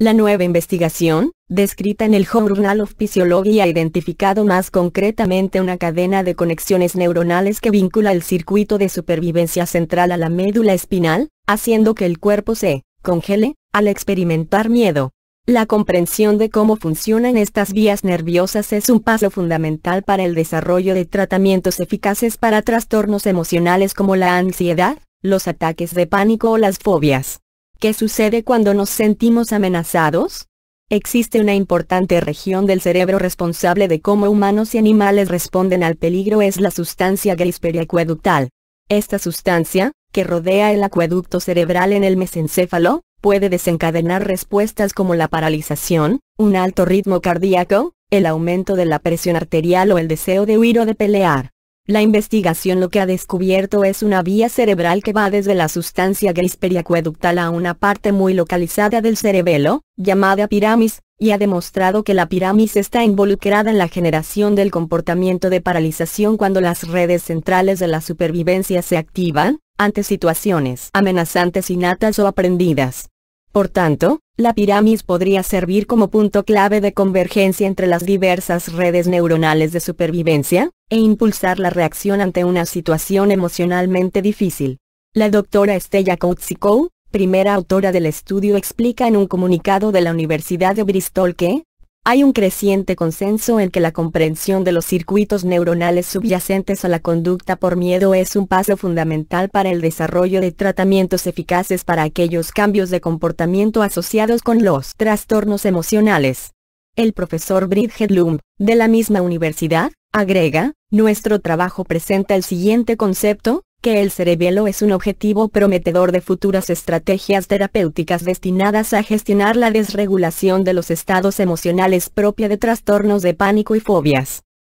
La nueva investigación, descrita en el Journal of Physiology ha identificado más concretamente una cadena de conexiones neuronales que vincula el circuito de supervivencia central a la médula espinal, haciendo que el cuerpo se congele al experimentar miedo. La comprensión de cómo funcionan estas vías nerviosas es un paso fundamental para el desarrollo de tratamientos eficaces para trastornos emocionales como la ansiedad, los ataques de pánico o las fobias. ¿Qué sucede cuando nos sentimos amenazados? Existe una importante región del cerebro responsable de cómo humanos y animales responden al peligro es la sustancia gris periacueductal. Esta sustancia, que rodea el acueducto cerebral en el mesencéfalo, puede desencadenar respuestas como la paralización, un alto ritmo cardíaco, el aumento de la presión arterial o el deseo de huir o de pelear. La investigación lo que ha descubierto es una vía cerebral que va desde la sustancia gris periacueductal a una parte muy localizada del cerebelo, llamada pirámis, y ha demostrado que la pirámis está involucrada en la generación del comportamiento de paralización cuando las redes centrales de la supervivencia se activan, ante situaciones amenazantes innatas o aprendidas. Por tanto, la pirámide podría servir como punto clave de convergencia entre las diversas redes neuronales de supervivencia, e impulsar la reacción ante una situación emocionalmente difícil. La doctora Estella Koutsikou, primera autora del estudio explica en un comunicado de la Universidad de Bristol que, hay un creciente consenso en que la comprensión de los circuitos neuronales subyacentes a la conducta por miedo es un paso fundamental para el desarrollo de tratamientos eficaces para aquellos cambios de comportamiento asociados con los trastornos emocionales. El profesor Bridget lund de la misma universidad, agrega, nuestro trabajo presenta el siguiente concepto, que el cerebelo es un objetivo prometedor de futuras estrategias terapéuticas destinadas a gestionar la desregulación de los estados emocionales propia de trastornos de pánico y fobias.